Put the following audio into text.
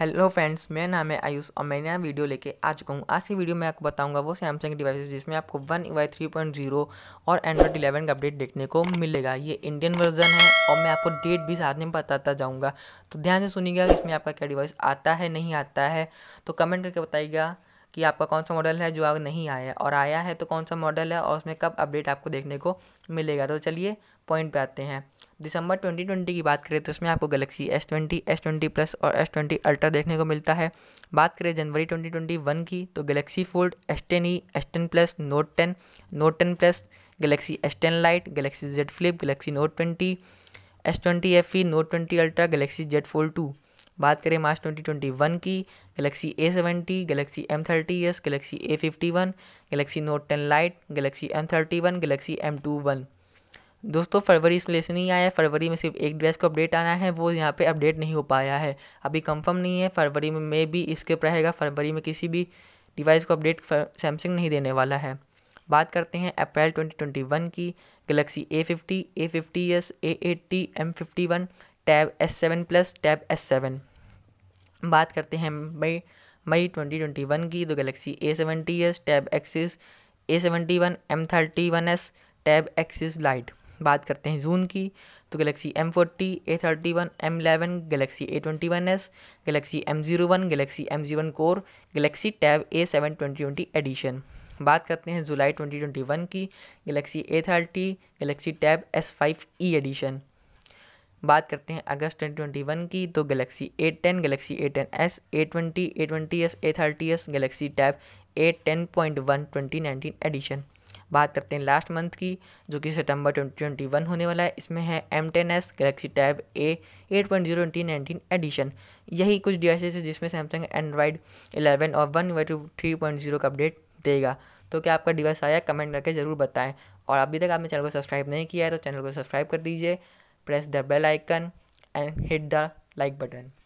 hello friends मेरा नाम है आयुष और मैं नया वीडियो लेके आ चुका हूँ आज की वीडियो में आपको बताऊंगा वो सैमसंग डिवाइस जिसमें आपको One UI three point zero और एंड्रॉइड इलेवन का अपडेट देखने को मिलेगा ये इंडियन वर्जन है और मैं आपको डेट भी साथ में बताता जाऊँगा तो ध्यान से सुनिएगा इसमें आपका क्या डिवाइस आता है नहीं आता है तो कमेंट करके बताइएगा कि आपका कौन सा मॉडल है जो आग नहीं आया और आया है तो कौन सा मॉडल है और उसमें कब अपडेट आपको देखने को मिलेगा तो चलिए पॉइंट पे आते हैं दिसंबर 2020 की बात करें तो इसमें आपको Galaxy S twenty S twenty plus और एस ट्वेंटी अल्ट्रा देखने को मिलता है बात करें जनवरी 2021 की तो Galaxy Fold S ten E S ten plus Note ten Note ten plus Galaxy S ten Lite Galaxy Z Flip Galaxy Note twenty S twenty F E Note twenty Ultra Galaxy Z Fold two बात करें मार्च 2021 की Galaxy A seventy Galaxy M thirty S Galaxy A fifty one Galaxy Note ten Lite Galaxy M thirty one Galaxy M two one दोस्तों फरवरी इसलिए से नहीं आया फरवरी में सिर्फ एक ड्रेस को अपडेट आना है वो यहाँ पे अपडेट नहीं हो पाया है अभी कंफर्म नहीं है फरवरी में मे भी इसके रहेगा फरवरी में किसी भी डिवाइस को अपडेट सैमसंग नहीं देने वाला है बात करते हैं अप्रैल 2021 की Galaxy A fifty A fifty S A eighty M fifty one Tab S seven plus Tab S seven बात करते हैं मई मई वन की तो Galaxy A seventy S Tab Active A seventy one M thirty one S Tab Active Lite बात करते हैं जून की तो Galaxy M forty A thirty one M eleven Galaxy A twenty one S Galaxy M zero one Galaxy M G one Core Galaxy Tab A seven twenty twenty edition बात करते हैं जुलाई ट्वेंटी ट्वेंटी वन की Galaxy A thirty Galaxy Tab S five E edition बात करते हैं अगस्त twenty twenty one की तो Galaxy A ten Galaxy A ten S A twenty A twenty S A thirty S Galaxy Tab A ten point one twenty nineteen edition बात करते हैं last month की जो कि सितंबर ट्वेंटी वन होने वाला है इसमें है M ten S Galaxy Tab A eight point zero twenty nineteen edition यही कुछ डिवाइसेस है जिसमें सैमसंग एंड्रॉयड एलेवन और One UI two three point zero का अपडेट देगा तो क्या आपका डिवाइस आया कमेंट करके ज़रूर बताएं और अभी तक आपने चैनल को सब्सक्राइब नहीं किया है तो चैनल को सब्सक्राइब कर दीजिए press the bell icon and hit the like button